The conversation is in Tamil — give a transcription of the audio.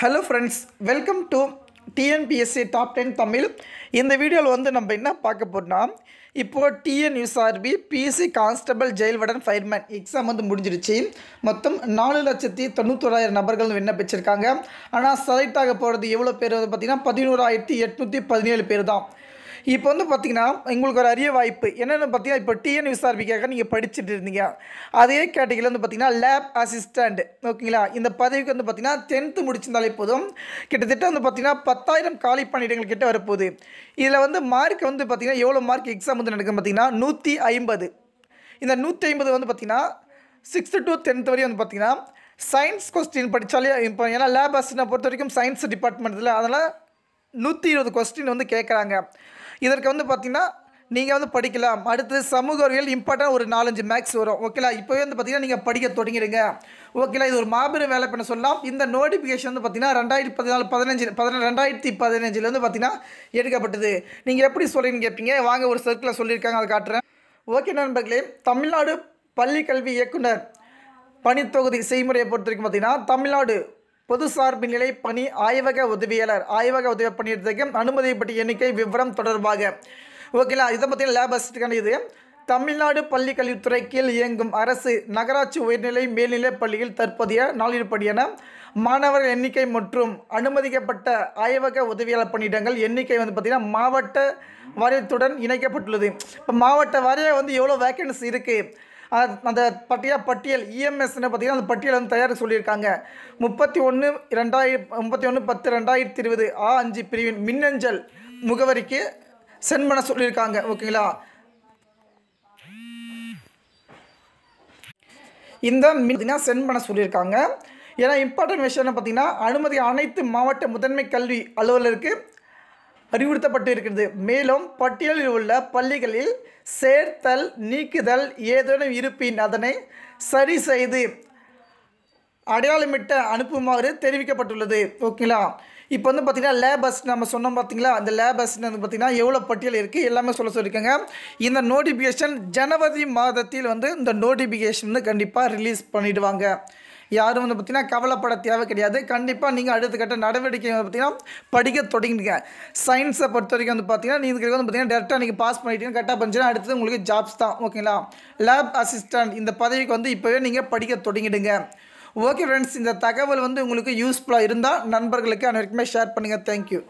hello friends welcome to TNPSC top ten Tamil இந்த வீடியோவில் வந்து நம்ம என்ன பார்க்க போகிறோம்னா இப்போது TNUSRB PSC constable jail warden fireman exam வந்து முடிஞ்சிருச்சு மொத்தம் நாலு லட்சத்தி தொண்ணூத்தோராயிரம் நபர்கள் விண்ணப்பிச்சிருக்காங்க ஆனால் செலக்ட் ஆக போகிறது எவ்வளோ பேர் வந்து பார்த்திங்கன்னா பதினோராயிரத்தி எட்நூற்றி பதினேழு பேர் தான் இப்போ வந்து பார்த்திங்கன்னா எங்களுக்கு ஒரு அரிய வாய்ப்பு என்னென்னு பார்த்தீங்கன்னா இப்போ டிஎன் விசாரிப்பிக்காக நீங்கள் படிச்சுட்டு இருந்தீங்க அதே கேட்டகிரியில் வந்து பார்த்திங்கன்னா லேப் அசிஸ்டண்ட் ஓகேங்களா இந்த பதவிக்கு வந்து பார்த்திங்கன்னா டென்த்து முடிச்சிருந்தாலே போதும் கிட்டத்தட்ட வந்து பார்த்திங்கன்னா பத்தாயிரம் காலி பணியிடங்கள் கிட்டே வரப்போகுது இதில் வந்து மார்க் வந்து பார்த்திங்கன்னா எவ்வளோ மார்க் எக்ஸாம் வந்து நடக்கும் பார்த்திங்கன்னா நூற்றி ஐம்பது இந்த நூற்றி ஐம்பது வந்து பார்த்திங்கன்னா சிக்ஸ்த்து டு டென்த் வரையும் வந்து பார்த்திங்கன்னா சயின்ஸ் கொஸ்டின் படித்தாலே இப்போ ஏன்னா லேப் அசிஸ்டனை பொறுத்த வரைக்கும் சயின்ஸ் டிபார்ட்மெண்ட்டில் அதனால் நூற்றி இருபது கொஸ்டின் வந்து கேட்குறாங்க இதற்கு வந்து பார்த்திங்கன்னா நீங்கள் வந்து படிக்கலாம் அடுத்து சமூக அறிவியல் இம்பார்ட்டாக ஒரு நாலஞ்சு மேக்ஸ் வரும் ஓகேலா இப்போவே வந்து பார்த்திங்கன்னா நீங்கள் படிக்க தொடங்கிடுங்க ஓகேலா இது ஒரு மாபெரும் வேலை பண்ண சொல்லலாம் இந்த நோட்டிஃபிகேஷன் வந்து பார்த்திங்கன்னா ரெண்டாயிரத்தி பதினாலு பதினஞ்சு பதின ரெண்டாயிரத்தி பதினஞ்சில் வந்து பார்த்திங்கன்னா எடுக்கப்பட்டது நீங்கள் எப்படி சொல்கிறீங்கன்னு கேட்பீங்க வாங்க ஒரு சர்க்கிளில் சொல்லியிருக்காங்க அதை காட்டுறேன் ஓகே நண்பர்களே தமிழ்நாடு பள்ளி கல்வி இயக்குனர் பணித்தொகுதி செய்முறையை பொறுத்த வரைக்கும் பார்த்திங்கன்னா தமிழ்நாடு பொது சார்பு நிலை பணி ஆய்வக உதவியாளர் ஆய்வக உதவி பணியிடத்துக்கு அனுமதி எண்ணிக்கை விவரம் தொடர்பாக ஓகேங்களா இதை பற்றின லேப் இது தமிழ்நாடு பள்ளி கல்வித்துறை கீழ் இயங்கும் அரசு நகராட்சி உயர்நிலை மேல்நிலை பள்ளியில் தற்போதைய நாளிடுப்படியான மாணவர் எண்ணிக்கை மற்றும் அனுமதிக்கப்பட்ட ஆய்வக உதவியாளர் பணியிடங்கள் எண்ணிக்கை வந்து பார்த்திங்கன்னா மாவட்ட வாரியத்துடன் இணைக்கப்பட்டுள்ளது இப்போ மாவட்ட வாரியம் வந்து எவ்வளோ வேக்கன்சி இருக்குது அந்த பட்டியல் பட்டியல் e இஎம்எஸ்னு பார்த்திங்கன்னா அந்த பட்டியல் வந்து தயார் சொல்லியிருக்காங்க முப்பத்தி ஒன்று ரெண்டாயிரம் முப்பத்தி ஒன்று பத்து ரெண்டாயிரத்தி இருபது ஆ அஞ்சு பிரிவின் மின்னஞ்சல் முகவரிக்கு சென்ட் பண்ண சொல்லியிருக்காங்க ஓகேங்களா இந்த மின் சென்ட் பண்ண சொல்லியிருக்காங்க ஏன்னா இம்பார்ட்டன்ட் விஷயம்னு பார்த்திங்கன்னா அனுமதி அனைத்து மாவட்ட முதன்மை கல்வி அலுவலருக்கு அறிவுறுத்தப்பட்டிருக்கிறது மேலும் பட்டியலில் உள்ள பள்ளிகளில் சேர்த்தல் நீக்குதல் ஏதேனும் இருப்பின் அதனை சரி செய்து அடையாளமிட்ட அனுப்புமாறு தெரிவிக்கப்பட்டுள்ளது ஓகேங்களா இப்போ வந்து பார்த்திங்கன்னா லேபஸ் நம்ம சொன்னோம் பார்த்திங்களா அந்த லேபஸ்ன்னு வந்து பார்த்திங்கன்னா எவ்வளோ பட்டியல் இருக்குது எல்லாமே சொல்ல சொல்லியிருக்காங்க இந்த நோட்டிஃபிகேஷன் ஜனவரி மாதத்தில் வந்து இந்த நோட்டிஃபிகேஷன் கண்டிப்பாக ரிலீஸ் பண்ணிவிடுவாங்க யாரும் வந்து பார்த்தீங்கன்னா கவலைப்பட தேவை கிடையாது கண்டிப்பாக நீங்கள் அடுத்த கட்ட நடவடிக்கை வந்து பார்த்திங்கன்னா படிக்க தொடங்கிடுங்க சயின்ஸை பொறுத்த வரைக்கும் வந்து பார்த்தீங்கன்னா நீங்கள் வந்து பார்த்தீங்கன்னா டேரெக்டாக நீங்கள் பாஸ் பண்ணிட்டீங்கன்னா கரெக்டாக பண்ணிச்சுன்னா அடுத்தது உங்களுக்கு ஜாப்ஸ் தான் ஓகேங்களா லேப் அசிஸ்டண்ட் இந்த பதவிக்கு வந்து இப்போவே நீங்கள் படிக்க தொடங்கிடுங்க ஓகே ஃப்ரெண்ட்ஸ் இந்த தகவல் வந்து உங்களுக்கு யூஸ்ஃபுல்லாக இருந்தால் நண்பர்களுக்கு அனைவருக்குமே ஷேர் பண்ணுங்கள் தேங்க்யூ